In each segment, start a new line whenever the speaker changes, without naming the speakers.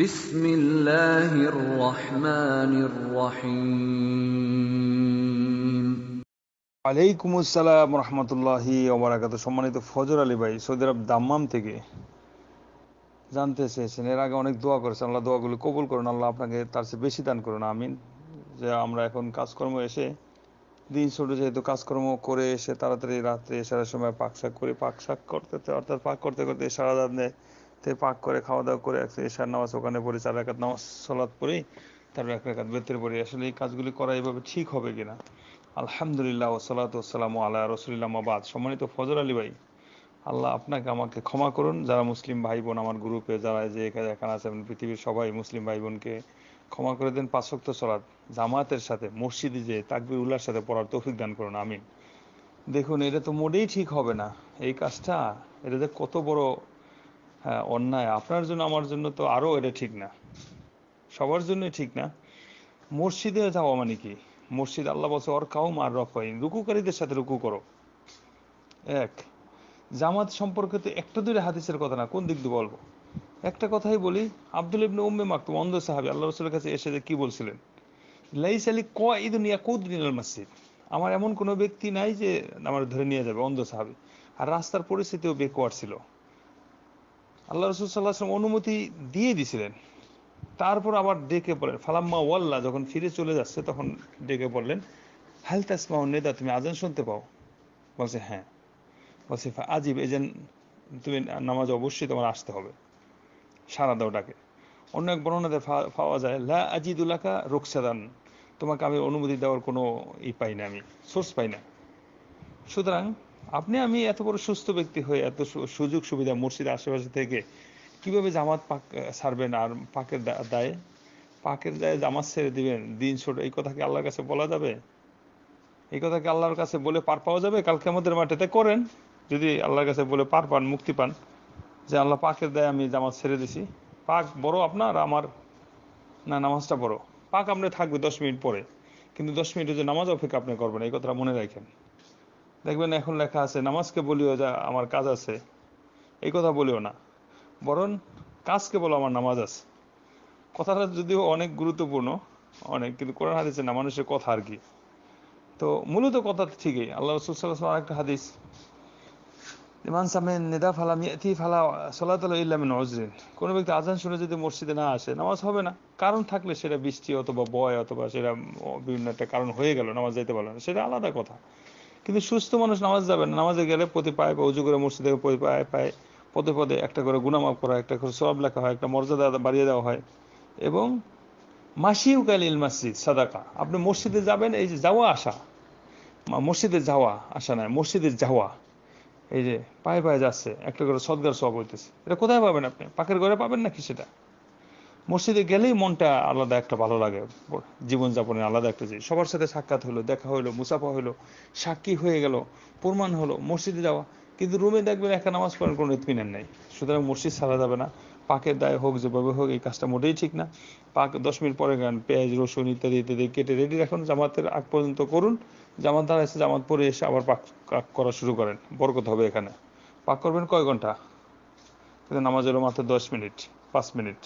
বিসমিল্লাহির রহমানির রহিম আলাইকুম আসসালাম রহমতুল্লাহি ওবরাকাত সম্মানিত ফজর আলী ভাই সৌদি আরব দাম্মাম থেকে জানতে চেয়েছেন এর আগে অনেক দোয়া করেছেন আল্লাহ দোয়াগুলো কবুল করুন আল্লাহ আপনাকে তার চেয়ে বেশি দান করুন আমিন যে আমরা এখন কাজকর্ম এসে দিন ছোট যেহেতু কাজকর্ম করে এসে তাড়াতাড়ি রাত্রে এসার সময় পাকশাক করি পাকশাক করতে অর্থাৎ পাক করতে করতে সারা রাত তে পাক করে খাওয়া দাওয়া করে একটা এশার নামাজ ওখানে পড়ে চার রাখাত নামাজ সলাদ পড়ি তারপরে এক রাখাত বেতের পড়ি আসলে এই কাজগুলি করা এভাবে ঠিক হবে কিনা আলহামদুলিল্লাহ ওসলাত ওসালাম আল্লাহ রসুলিল্লাহ মাবাদ সম্মানিত ফজর আলী ভাই আল্লাহ আপনাকে আমাকে ক্ষমা করুন যারা মুসলিম ভাই বোন আমার গ্রুপে যারা যে এখানে আছেন পৃথিবীর সবাই মুসলিম ভাই বোনকে ক্ষমা করে দেন পাঁচক্ত সলাদ জামাতের সাথে মসজিদে যে তাকবির উল্লার সাথে পড়ার তৌফিক দান করুন আমিন দেখুন এটা তো মোটেই ঠিক হবে না এই কাজটা এটা যে কত বড় হ্যাঁ অন্যায় আপনার জন্য আমার জন্য তো আরও এটা ঠিক না সবার জন্য ঠিক না মসজিদে যাওয়া মানে কি মসজিদ আল্লাহ বলছে ওর কাউম আর রফাইন রুকুকারীদের সাথে রুকু করো এক জামাত সম্পর্কে তো একটা দুটো হাদিসের কথা না কোন দিক দিয়ে বলবো একটা কথাই বলি আব্দুল ইবনে উম্মে মাকতুম অন্ধ সাহাবি আল্লাহ রসুলের কাছে এসে যে কি বলছিলেন লাইস আলী ক ঈদ নিয়া কৌদ মসজিদ আমার এমন কোনো ব্যক্তি নাই যে আমার ধরে নিয়ে যাবে অন্ধ সাহাবি আর রাস্তার পরিস্থিতিও বেকোয়ার ছিল আল্লাহ রসুল সাল্লাহাম অনুমতি দিয়ে দিছিলেন তারপর আবার ডেকে পড়লেন ফালাম্মা ওয়াল্লা যখন ফিরে চলে যাচ্ছে তখন ডেকে পড়লেন হাল তাসমা নেদা তুমি আজান শুনতে পাও বলছে হ্যাঁ বলছে আজিব এজেন তুমি নামাজ অবশ্যই তোমার আসতে হবে সারা দাও ডাকে অন্য এক বর্ণনাতে পাওয়া যায় লা আজিদুলাকা রোকসাদান তোমাকে আমি অনুমতি দেওয়ার কোনো ই পাই না আমি সোর্স পাই না সুতরাং আপনি আমি এত বড় সুস্থ ব্যক্তি হয়ে এত সুযোগ সুবিধা মসজিদ আশেপাশে থেকে কিভাবে জামাত পাক ছাড়বেন আর পাকের দায়ে পাকের দায়ে জামাত ছেড়ে দিবেন দিন ছোট এই কথা কি আল্লাহর কাছে বলা যাবে এই কথা কি আল্লাহর কাছে বলে পার পাওয়া যাবে কালকে আমাদের মাঠেতে করেন যদি আল্লাহর কাছে বলে পার পান মুক্তি পান যে আল্লাহ পাকের দায়ে আমি জামাত ছেড়ে দিছি পাক বড় আপনার আমার না নামাজটা বড় পাক আপনি থাকবে দশ মিনিট পরে কিন্তু দশ মিনিটের যে নামাজ অপেক্ষা আপনি করবেন এই কথাটা মনে রাখেন দেখবেন এখন লেখা আছে নামাজকে বলিও যা আমার কাজ আছে এই কথা বলিও না বরং কাজকে বলো আমার নামাজ আছে কথাটা যদিও অনেক গুরুত্বপূর্ণ অনেক কিন্তু কোরআন হাদিসে না মানুষের কথা আর কি তো মূলত কথা ঠিকই আল্লাহ রসুল সাল্লাহ আরেকটা হাদিস ইমান সামেন নেদা ফালা মিয়াতি ফালা সালাত ইল্লামিন অজরিন কোনো ব্যক্তি আজান শুনে যদি মসজিদে না আসে নামাজ হবে না কারণ থাকলে সেটা বৃষ্টি অথবা বয় অথবা সেটা বিভিন্ন একটা কারণ হয়ে গেল নামাজ যাইতে পারলো না সেটা আলাদা কথা কিন্তু সুস্থ মানুষ নামাজ যাবে না নামাজে গেলে প্রতি পায়ে বা উজু করে মসজিদে প্রতি পায়ে পায়ে পদে পদে একটা করে গুণামাপ করা একটা করে সব লেখা হয় একটা মর্যাদা বাড়িয়ে দেওয়া হয় এবং মাসিউ কালিল মাসজিদ সাদাকা আপনি মসজিদে যাবেন এই যে যাওয়া আসা মসজিদে যাওয়া আসা নাই মসজিদে যাওয়া এই যে পায়ে পায়ে যাচ্ছে একটা করে সদগার সব হইতেছে এটা কোথায় পাবেন আপনি পাখের ঘরে পাবেন নাকি সেটা মসজিদে গেলেই মনটা আলাদা একটা ভালো লাগে জীবনযাপনের আলাদা একটা জিনিস সবার সাথে সাক্ষাৎ হলো দেখা হলো মুসাফা হলো সাক্ষী হয়ে গেল প্রমাণ হলো মসজিদে যাওয়া কিন্তু রুমে দেখবেন একটা নামাজ পড়ার কোনো রেতমিনের নেই সুতরাং মসজিদ ছাড়া যাবে না পাকের দায় হোক যেভাবে হোক এই কাজটা মোটেই ঠিক না পাক দশ মিনিট পরে গান পেঁয়াজ রসুন ইত্যাদি ইত্যাদি কেটে রেডি রাখুন জামাতের আগ পর্যন্ত করুন জামাত দ্বারা এসে জামাত পরে এসে আবার পাক করা শুরু করেন বরকত হবে এখানে পাক করবেন কয় ঘন্টা নামাজ হলো মাত্র দশ মিনিট পাঁচ মিনিট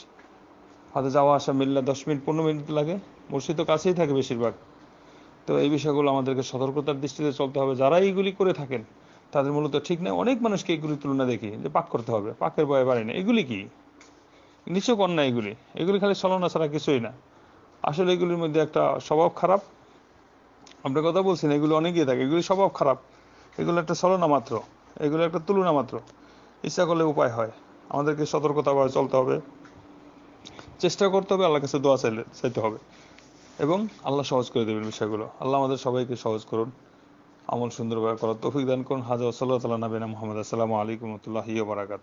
হাতে যাওয়া আসা মিললে দশ মিনিট পনেরো মিনিট লাগে মসজিদ তো কাছেই থাকে বেশিরভাগ তো এই বিষয়গুলো আমাদেরকে সতর্কতার দৃষ্টিতে চলতে হবে যারা এইগুলি করে থাকেন তাদের মূলত ঠিক নেই অনেক মানুষকে এগুলির তুলনা দেখি যে পাক করতে হবে পাকের ভয় বাড়ে না এগুলি কি নিচক অন্যায় এগুলি এগুলি খালি চলনা ছাড়া কিছুই না আসলে এগুলির মধ্যে একটা স্বভাব খারাপ আমরা কথা বলছি না এগুলো অনেকেই থাকে এগুলি স্বভাব খারাপ এগুলো একটা চলনা মাত্র এগুলো একটা তুলনা মাত্র ইচ্ছা করলে উপায় হয় আমাদেরকে সতর্কতা চলতে হবে চেষ্টা করতে হবে আল্লাহর কাছে দোয়া চাইলে চাইতে হবে এবং আল্লাহ সহজ করে দেবেন বিষয়গুলো আল্লাহ আমাদের সবাইকে সহজ করুন আমল সুন্দরভাবে করার তৌফিক দান করুন হাজার সাল্লাহ তাল্লাহ নাবিনা মোহাম্মদ আসসালামু আলাইকুম রহমতুল্লাহি বারাকাত